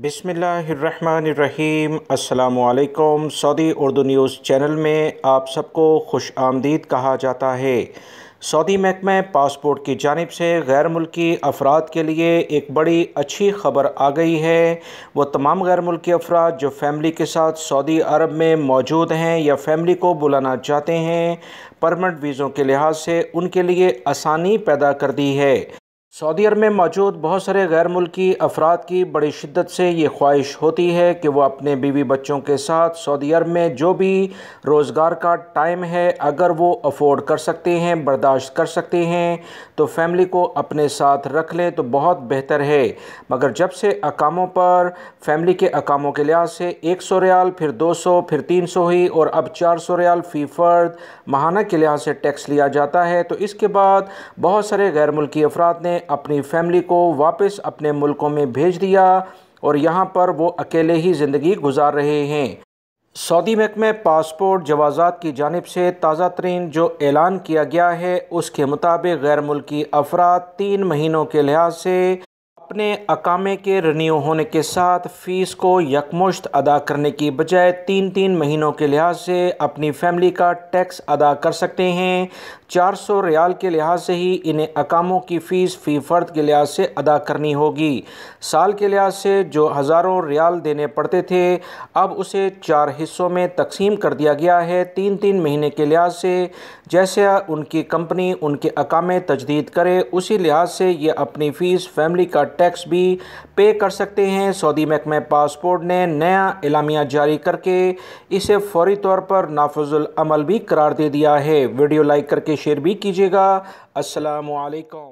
بسم اللہ الرحمن الرحیم السلام علیکم سعودی اردو نیوز چینل میں آپ سب کو خوش آمدید کہا جاتا ہے سعودی محکمہ پاسپورٹ کی جانب سے غیر ملکی افراد کے لیے ایک بڑی اچھی خبر آ گئی ہے وہ تمام غیر ملکی افراد جو فیملی کے ساتھ سعودی عرب میں موجود ہیں یا فیملی کو بلانا چاہتے ہیں پرمنٹ ویزوں کے لحاظ سے ان کے لیے آسانی پیدا کر دی ہے سعودی عرب میں موجود بہت سارے غیر ملکی افراد کی بڑی شدت سے یہ خواہش ہوتی ہے کہ وہ اپنے بیوی بچوں کے ساتھ سعودی عرب میں جو بھی روزگار کا ٹائم ہے اگر وہ افورڈ کر سکتے ہیں برداشت کر سکتے ہیں تو فیملی کو اپنے ساتھ رکھ لیں تو بہت بہتر ہے مگر جب سے اقاموں پر فیملی کے اقاموں کے لحاظ سے ایک سو ریال پھر دو سو پھر تین سو ہوئی اور اب چار سو ریال فی فرد ماہانہ کے لحاظ سے ٹیکس لیا جاتا ہے تو اس کے بعد بہت سارے غیر ملکی افراد نے اپنی فیملی کو واپس اپنے ملکوں میں بھیج دیا اور یہاں پر وہ اکیلے ہی زندگی گزار رہے ہیں سعودی محکمہ پاسپورٹ جوازات کی جانب سے تازہ ترین جو اعلان کیا گیا ہے اس کے مطابق غیر ملکی افراد تین مہینوں کے لحاظ سے اپنے اقامے کے رینیو ہونے کے ساتھ فیس کو یکمشت ادا کرنے کی بجائے تین تین مہینوں کے لحاظ سے اپنی فیملی کا ٹیکس ادا کر سکتے ہیں چار سو ریال کے لحاظ سے ہی انہیں اقاموں کی فیس فی فرد کے لحاظ سے ادا کرنی ہوگی سال کے لحاظ سے جو ہزاروں ریال دینے پڑتے تھے اب اسے چار حصوں میں تقسیم کر دیا گیا ہے تین تین مہینے کے لحاظ سے جیسے ان کی کمپنی ان کے اقامے تجدید کرے اسی لحاظ سے یہ اپنی فیس فیملی کا ٹیکس بھی پے کر سکتے ہیں سعودی محکمہ پاسپورٹ نے نیا اعلامیہ جاری کر کے اسے فوری طور پر نافذ العمل بھی قرار دے دیا ہے ویڈیو لائک کر کے شیئر بھی کیجیے گا السلام علیکم